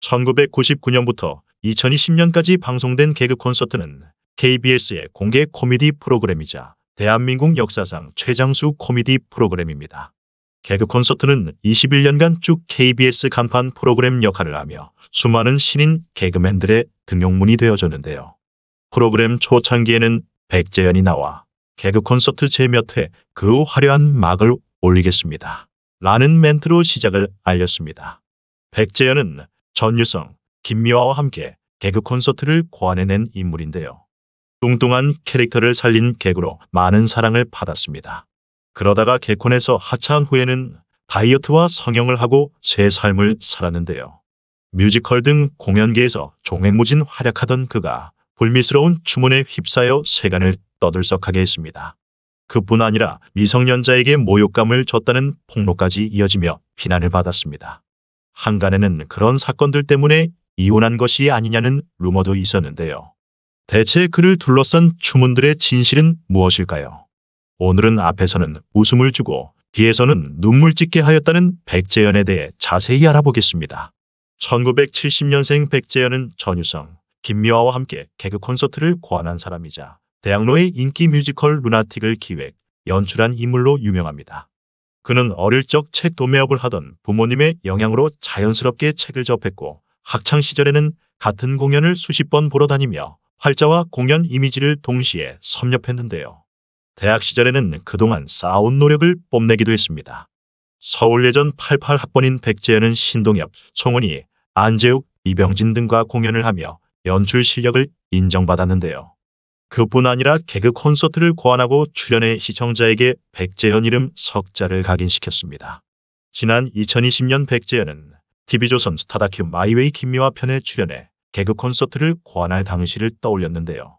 1999년부터 2020년까지 방송된 개그 콘서트는 KBS의 공개 코미디 프로그램이자 대한민국 역사상 최장수 코미디 프로그램입니다. 개그 콘서트는 21년간 쭉 KBS 간판 프로그램 역할을 하며 수많은 신인 개그맨들의 등용문이 되어졌는데요. 프로그램 초창기에는 백재현이 나와 개그 콘서트 제 몇 회 그 후 화려한 막을 올리겠습니다. 라는 멘트로 시작을 알렸습니다. 백재현은 전유성, 김미화와 함께 개그 콘서트를 고안해낸 인물인데요. 뚱뚱한 캐릭터를 살린 개그로 많은 사랑을 받았습니다. 그러다가 개콘에서 하차한 후에는 다이어트와 성형을 하고 새 삶을 살았는데요. 뮤지컬 등 공연계에서 종횡무진 활약하던 그가 불미스러운 추문에 휩싸여 세간을 떠들썩하게 했습니다. 그뿐 아니라 미성년자에게 모욕감을 줬다는 폭로까지 이어지며 비난을 받았습니다. 한간에는 그런 사건들 때문에 이혼한 것이 아니냐는 루머도 있었는데요. 대체 그를 둘러싼 추문들의 진실은 무엇일까요? 오늘은 앞에서는 웃음을 주고 뒤에서는 눈물 짓게 하였다는 백재현에 대해 자세히 알아보겠습니다. 1970년생 백재현은 전유성, 김미화와 함께 개그 콘서트를 고안한 사람이자 대학로의 인기 뮤지컬 루나틱을 기획, 연출한 인물로 유명합니다. 그는 어릴 적 책 도매업을 하던 부모님의 영향으로 자연스럽게 책을 접했고 학창 시절에는 같은 공연을 수십 번 보러 다니며 활자와 공연 이미지를 동시에 섭렵했는데요. 대학 시절에는 그동안 쌓아온 노력을 뽐내기도 했습니다. 서울예전 88학번인 백재현은 신동엽, 송은이, 안재욱, 이병진 등과 공연을 하며 연출 실력을 인정받았는데요. 그뿐 아니라 개그 콘서트를 고안하고 출연해 시청자에게 백재현 이름 석자를 각인시켰습니다. 지난 2020년 백재현은 TV조선 스타다큐 마이웨이 김미화 편에 출연해 개그 콘서트를 고안할 당시를 떠올렸는데요.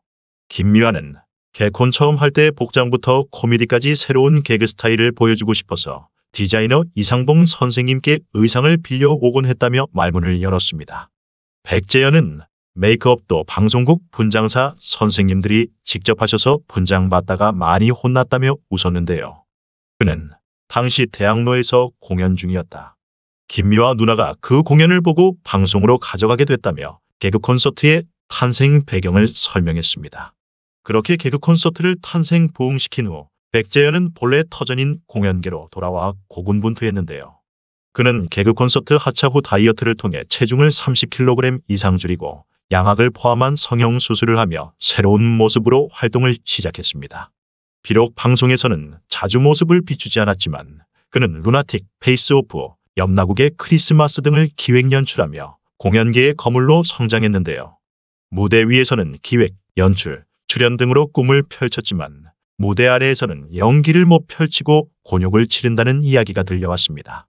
김미화는 개콘 처음 할 때 복장부터 코미디까지 새로운 개그 스타일을 보여주고 싶어서 디자이너 이상봉 선생님께 의상을 빌려 오곤 했다며 말문을 열었습니다. 백재현은 메이크업도 방송국 분장사 선생님들이 직접 하셔서 분장 받다가 많이 혼났다며 웃었는데요. 그는 당시 대학로에서 공연 중이었다. 김미와 누나가 그 공연을 보고 방송으로 가져가게 됐다며 개그 콘서트의 탄생 배경을 설명했습니다. 그렇게 개그 콘서트를 탄생 부흥시킨 후 백재현은 본래 터전인 공연계로 돌아와 고군분투했는데요. 그는 개그 콘서트 하차 후 다이어트를 통해 체중을 30kg 이상 줄이고 양악을 포함한 성형수술을 하며 새로운 모습으로 활동을 시작했습니다. 비록 방송에서는 자주 모습을 비추지 않았지만 그는 루나틱, 페이스오프, 염나국의 크리스마스 등을 기획 연출하며 공연계의 거물로 성장했는데요. 무대 위에서는 기획, 연출, 출연 등으로 꿈을 펼쳤지만 무대 아래에서는 연기를 못 펼치고 곤욕을 치른다는 이야기가 들려왔습니다.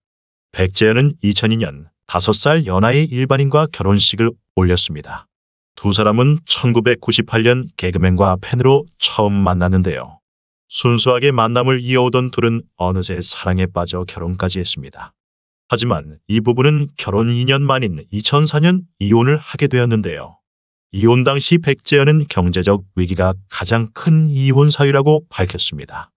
백재현은 2002년 5살 연하의 일반인과 결혼식을 올렸습니다. 두 사람은 1998년 개그맨과 팬으로 처음 만났는데요. 순수하게 만남을 이어오던 둘은 어느새 사랑에 빠져 결혼까지 했습니다. 하지만 이 부부는 결혼 2년 만인 2004년 이혼을 하게 되었는데요. 이혼 당시 백재현은 경제적 위기가 가장 큰 이혼 사유라고 밝혔습니다.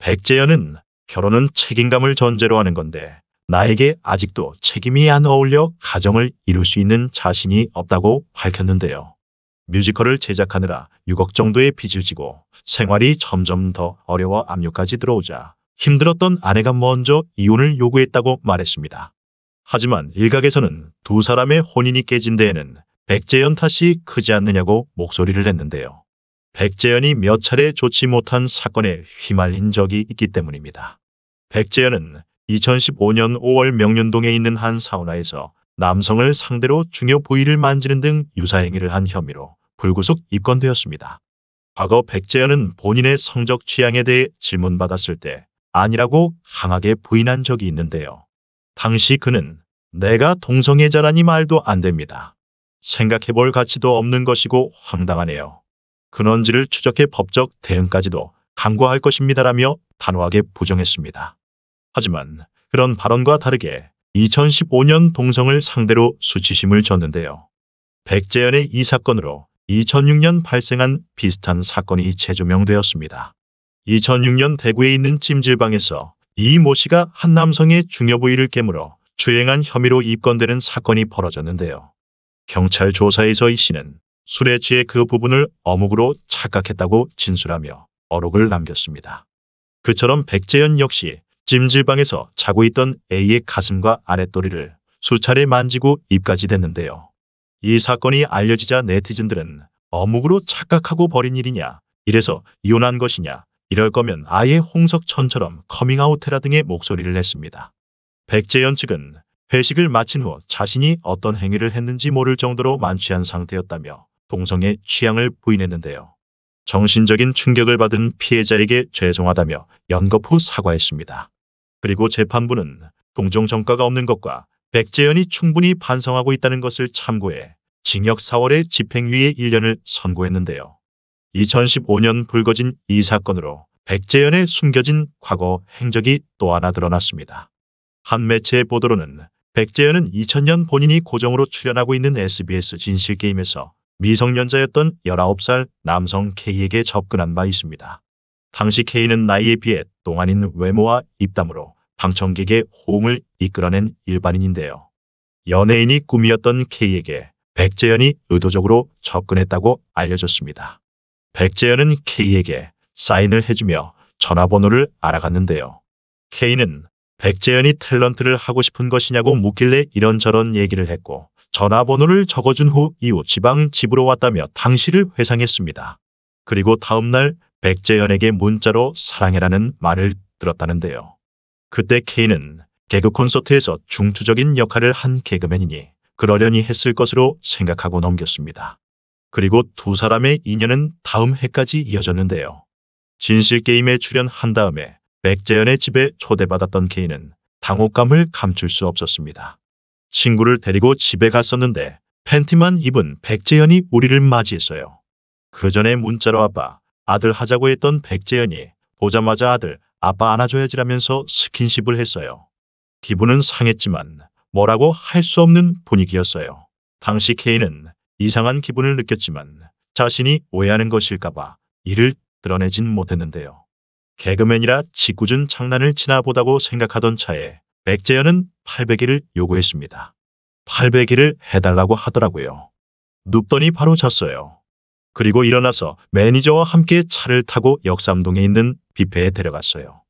백재현은 결혼은 책임감을 전제로 하는 건데 나에게 아직도 책임이 안 어울려 가정을 이룰 수 있는 자신이 없다고 밝혔는데요. 뮤지컬을 제작하느라 6억 정도의 빚을 지고 생활이 점점 더 어려워 압류까지 들어오자 힘들었던 아내가 먼저 이혼을 요구했다고 말했습니다. 하지만 일각에서는 두 사람의 혼인이 깨진 데에는 백재현 탓이 크지 않느냐고 목소리를 냈는데요. 백재현이 몇 차례 좋지 못한 사건에 휘말린 적이 있기 때문입니다. 백재현은 2015년 5월 명륜동에 있는 한 사우나에서 남성을 상대로 중요 부위를 만지는 등 유사행위를 한 혐의로 불구속 입건되었습니다. 과거 백재현은 본인의 성적 취향에 대해 질문받았을 때 아니라고 강하게 부인한 적이 있는데요. 당시 그는 내가 동성애자라니 말도 안 됩니다. 생각해볼 가치도 없는 것이고 황당하네요. 근원지를 추적해 법적 대응까지도 강구할 것입니다라며 단호하게 부정했습니다. 하지만 그런 발언과 다르게 2015년 동성을 상대로 수치심을 졌는데요. 백재현의 이 사건으로 2006년 발생한 비슷한 사건이 재조명되었습니다. 2006년 대구에 있는 찜질방에서 이 모 씨가 한 남성의 중요 부위를 깨물어 주행한 혐의로 입건되는 사건이 벌어졌는데요. 경찰 조사에서 이 씨는 술에 취해 그 부분을 어묵으로 착각했다고 진술하며 어록을 남겼습니다. 그처럼 백재현 역시 찜질방에서 자고 있던 A의 가슴과 아랫도리를 수차례 만지고 입까지 댔는데요. 이 사건이 알려지자 네티즌들은 어묵으로 착각하고 버린 일이냐, 이래서 이혼한 것이냐, 이럴 거면 아예 홍석천처럼 커밍아웃 해라 등의 목소리를 냈습니다. 백재현 측은 회식을 마친 후 자신이 어떤 행위를 했는지 모를 정도로 만취한 상태였다며 동성의 취향을 부인했는데요. 정신적인 충격을 받은 피해자에게 죄송하다며 연거푸 사과했습니다. 그리고 재판부는 동종 정가가 없는 것과 백재현이 충분히 반성하고 있다는 것을 참고해 징역 4월에 집행유예 1년을 선고했는데요. 2015년 불거진 이 사건으로 백재현의 숨겨진 과거 행적이 또 하나 드러났습니다. 한 매체의 보도로는 백재현은 2000년 본인이 고정으로 출연하고 있는 SBS 진실게임에서 미성년자였던 19살 남성 K에게 접근한 바 있습니다. 당시 케인은 나이에 비해 동안인 외모와 입담으로 방청객의 호응을 이끌어낸 일반인인데요. 연예인이 꿈이었던 K에게 백재현이 의도적으로 접근했다고 알려졌습니다. 백재현은 K에게 사인을 해주며 전화번호를 알아갔는데요. K는 백재현이 탤런트를 하고 싶은 것이냐고 묻길래 이런저런 얘기를 했고 전화번호를 적어준 후이후 지방 집으로 왔다며 당시를 회상했습니다. 그리고 다음날 백재현에게 문자로 사랑해라는 말을 들었다는데요. 그때 K는 개그 콘서트에서 중추적인 역할을 한 개그맨이니 그러려니 했을 것으로 생각하고 넘겼습니다. 그리고 두 사람의 인연은 다음 해까지 이어졌는데요. 진실게임에 출연한 다음에 백재현의 집에 초대받았던 K는 당혹감을 감출 수 없었습니다. 친구를 데리고 집에 갔었는데 팬티만 입은 백재현이 우리를 맞이했어요. 그 전에 문자로 아빠 아들 하자고 했던 백재현이 보자마자 아들 아빠 안아줘야지라면서 스킨십을 했어요. 기분은 상했지만 뭐라고 할 수 없는 분위기였어요. 당시 케인은 이상한 기분을 느꼈지만 자신이 오해하는 것일까봐 이를 드러내진 못했는데요. 개그맨이라 짓궂은 장난을 치나 보다고 생각하던 차에 백재현은 800일을 요구했습니다. 800일을 해달라고 하더라고요. 눕더니 바로 잤어요. 그리고 일어나서 매니저와 함께 차를 타고 역삼동에 있는 뷔페에 데려갔어요.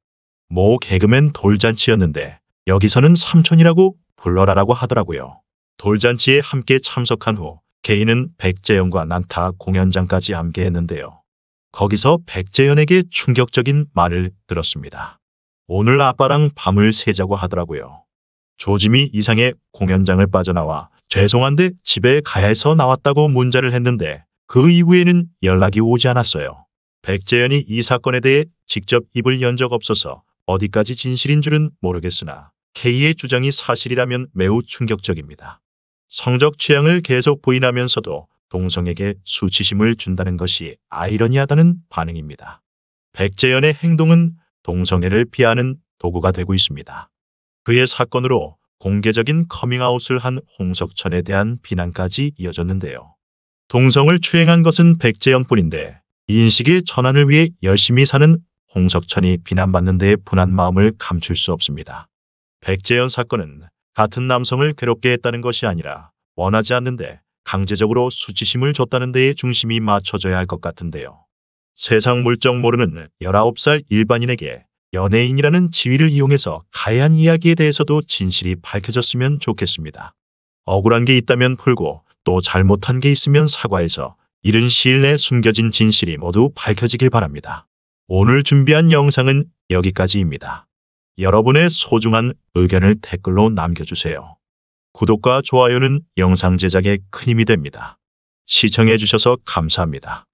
모 개그맨 돌잔치였는데 여기서는 삼촌이라고 불러라라고 하더라고요. 돌잔치에 함께 참석한 후 개인은 백재현과 난타 공연장까지 함께했는데요. 거기서 백재현에게 충격적인 말을 들었습니다. 오늘 아빠랑 밤을 새자고 하더라고요. 조짐이 이상해 공연장을 빠져나와 죄송한데 집에 가야 해서 나왔다고 문자를 했는데 그 이후에는 연락이 오지 않았어요. 백재현이 이 사건에 대해 직접 입을 연 적 없어서 어디까지 진실인 줄은 모르겠으나 K의 주장이 사실이라면 매우 충격적입니다. 성적 취향을 계속 부인하면서도 동성에게 수치심을 준다는 것이 아이러니하다는 반응입니다. 백재현의 행동은 동성애를 피하는 도구가 되고 있습니다. 그의 사건으로 공개적인 커밍아웃을 한 홍석천에 대한 비난까지 이어졌는데요. 동성을 추행한 것은 백재영뿐인데인식의 전환을 위해 열심히 사는 홍석천이 비난받는 데에 분한 마음을 감출 수 없습니다. 백재연 사건은 같은 남성을 괴롭게 했다는 것이 아니라 원하지 않는데 강제적으로 수치심을 줬다는 데에 중심이 맞춰져야 할 것 같은데요. 세상 물정 모르는 19살 일반인에게 연예인이라는 지위를 이용해서 가해한 이야기에 대해서도 진실이 밝혀졌으면 좋겠습니다. 억울한 게 있다면 풀고 또 잘못한 게 있으면 사과해서 이른 시일 내에 숨겨진 진실이 모두 밝혀지길 바랍니다. 오늘 준비한 영상은 여기까지입니다. 여러분의 소중한 의견을 댓글로 남겨주세요. 구독과 좋아요는 영상 제작에 큰 힘이 됩니다. 시청해주셔서 감사합니다.